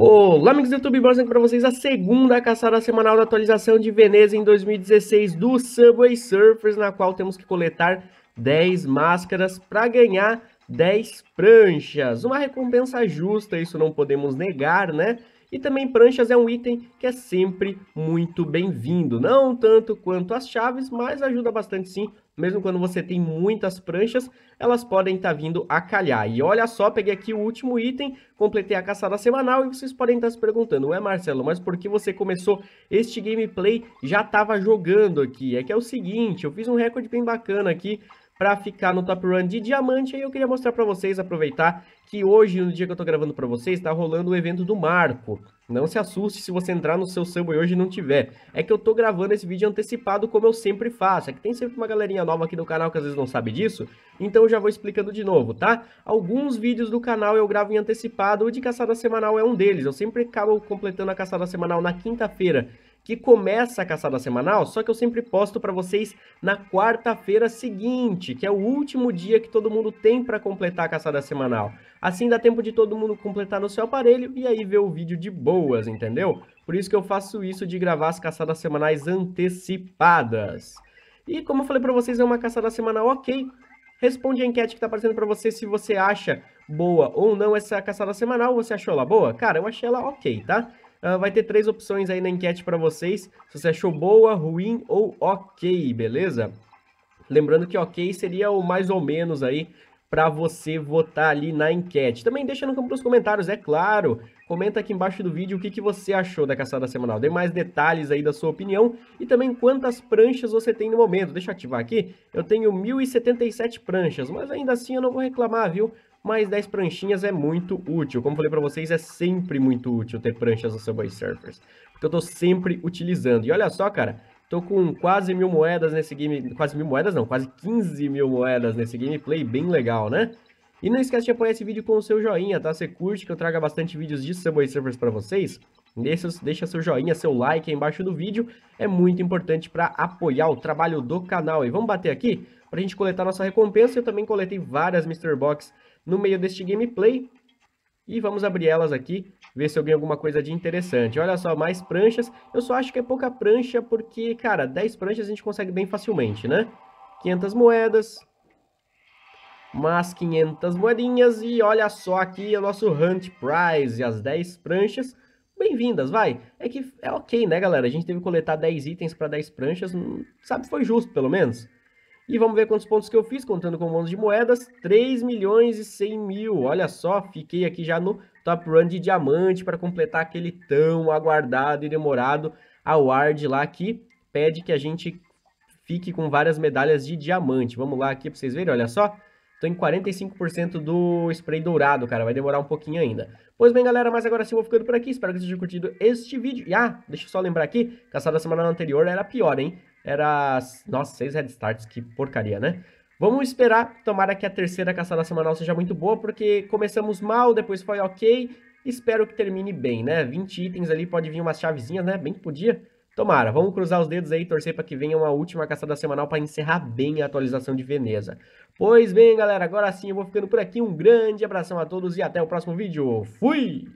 Olá, amigos do YouTube, mostrando para vocês a segunda caçada semanal da atualização de Veneza em 2016 do Subway Surfers, na qual temos que coletar 10 máscaras para ganhar 10 pranchas. Uma recompensa justa, isso não podemos negar, né? E também pranchas é um item que é sempre muito bem-vindo. Não tanto quanto as chaves, mas ajuda bastante sim. Mesmo quando você tem muitas pranchas, elas podem estar tá vindo a calhar. E olha só, peguei aqui o último item, completei a caçada semanal e vocês podem estar tá se perguntando, ué Marcelo, mas por que você começou este gameplay já estava jogando aqui? É que é o seguinte, eu fiz um recorde bem bacana aqui para ficar no top run de diamante. Aí eu queria mostrar para vocês, aproveitar, que hoje, no dia que eu tô gravando para vocês, tá rolando o evento do Marco. Não se assuste se você entrar no seu Subway hoje e não tiver. É que eu tô gravando esse vídeo antecipado como eu sempre faço. É que tem sempre uma galerinha nova aqui no canal que às vezes não sabe disso. Então eu já vou explicando de novo, tá? Alguns vídeos do canal eu gravo em antecipado. O de caçada semanal é um deles. Eu sempre acabo completando a caçada semanal na quinta-feira que começa a caçada semanal, só que eu sempre posto para vocês na quarta-feira seguinte, que é o último dia que todo mundo tem para completar a caçada semanal. Assim dá tempo de todo mundo completar no seu aparelho e aí ver o vídeo de boas, entendeu? Por isso que eu faço isso de gravar as caçadas semanais antecipadas. E como eu falei para vocês, é uma caçada semanal ok, Responde a enquete que tá aparecendo para você se você acha boa ou não essa caçada semanal. Você achou ela boa? Cara, eu achei ela ok, tá? Uh, vai ter três opções aí na enquete para vocês, se você achou boa, ruim ou ok, beleza? Lembrando que ok seria o mais ou menos aí para você votar ali na enquete. Também deixa no campo dos comentários, é claro. Comenta aqui embaixo do vídeo o que, que você achou da caçada semanal. Dê mais detalhes aí da sua opinião e também quantas pranchas você tem no momento. Deixa eu ativar aqui. Eu tenho 1.077 pranchas, mas ainda assim eu não vou reclamar, viu? mas 10 pranchinhas é muito útil. Como falei para vocês, é sempre muito útil ter pranchas no Subway Surfers, porque eu tô sempre utilizando. E olha só, cara, tô com quase mil moedas nesse game, quase mil moedas não, quase 15 mil moedas nesse gameplay, bem legal, né? E não esquece de apoiar esse vídeo com o seu joinha, tá? Você curte que eu traga bastante vídeos de Subway Surfers para vocês? Deixa, deixa seu joinha, seu like aí embaixo do vídeo, é muito importante para apoiar o trabalho do canal. E vamos bater aqui para a gente coletar nossa recompensa, eu também coletei várias Mr. Box no meio deste gameplay. E vamos abrir elas aqui, ver se eu ganho alguma coisa de interessante. Olha só, mais pranchas. Eu só acho que é pouca prancha porque, cara, 10 pranchas a gente consegue bem facilmente, né? 500 moedas, mais 500 moedinhas e olha só aqui o nosso Hunt Prize, as 10 pranchas. Bem-vindas, vai. É que é ok, né, galera? A gente teve que coletar 10 itens para 10 pranchas, sabe, foi justo pelo menos. E vamos ver quantos pontos que eu fiz, contando com bônus de moedas, 3 milhões e 100 mil. Olha só, fiquei aqui já no top run de diamante para completar aquele tão aguardado e demorado award lá que pede que a gente fique com várias medalhas de diamante. Vamos lá aqui para vocês verem, olha só. Tô em 45% do spray dourado, cara. Vai demorar um pouquinho ainda. Pois bem, galera, mas agora sim eu vou ficando por aqui. Espero que vocês tenham curtido este vídeo. E, ah, deixa eu só lembrar aqui caçada da semana anterior era pior, hein? Era. Nossa, seis head starts, que porcaria, né? Vamos esperar, tomara que a terceira caçada semanal seja muito boa, porque começamos mal, depois foi ok, espero que termine bem, né? 20 itens ali, pode vir umas chavezinhas, né? Bem que podia. Tomara, vamos cruzar os dedos aí, torcer para que venha uma última caçada semanal para encerrar bem a atualização de Veneza. Pois bem, galera, agora sim eu vou ficando por aqui. Um grande abração a todos e até o próximo vídeo. Fui!